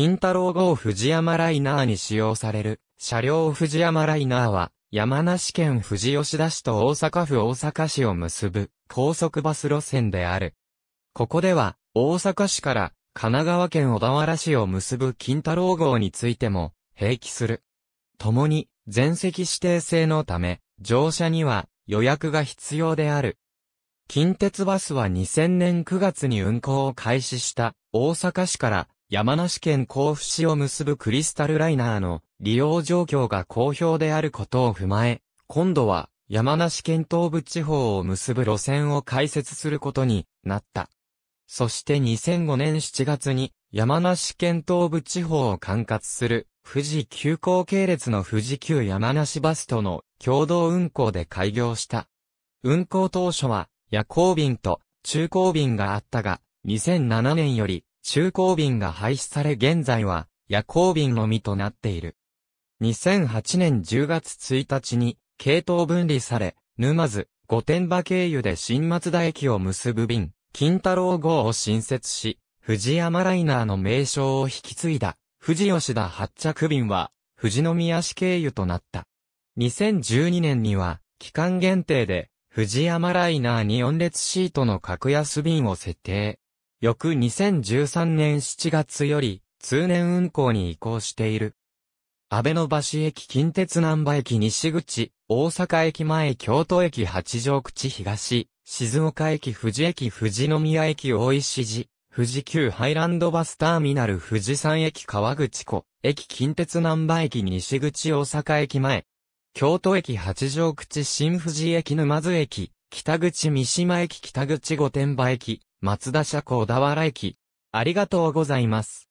金太郎号藤山ライナーに使用される、車両藤山ライナーは、山梨県富士吉田市と大阪府大阪市を結ぶ、高速バス路線である。ここでは、大阪市から神奈川県小田原市を結ぶ金太郎号についても、併記する。共に、全席指定制のため、乗車には予約が必要である。近鉄バスは2000年9月に運行を開始した大阪市から山梨県甲府市を結ぶクリスタルライナーの利用状況が好評であることを踏まえ、今度は山梨県東部地方を結ぶ路線を開設することになった。そして2005年7月に山梨県東部地方を管轄する富士急行系列の富士急山梨バスとの共同運行で開業した。運行当初は夜行便と中行便があったが、2007年より中高便が廃止され現在は夜行便のみとなっている。2008年10月1日に系統分離され、沼津、御殿場経由で新松田駅を結ぶ便、金太郎号を新設し、藤山ライナーの名称を引き継いだ、富士吉田発着便は、富士宮市経由となった。2012年には、期間限定で、富士山ライナーに4列シートの格安便を設定。翌2013年7月より、通年運行に移行している。安倍の橋駅近鉄南波駅西口、大阪駅前京都駅八丈口東、静岡駅富士駅富士宮駅大石寺、富士急ハイランドバスターミナル富士山駅川口湖、駅近鉄南波駅西口大阪駅前、京都駅八丈口新富士駅沼津駅、北口三島駅北口御殿場駅、松田車小田原駅。ありがとうございます。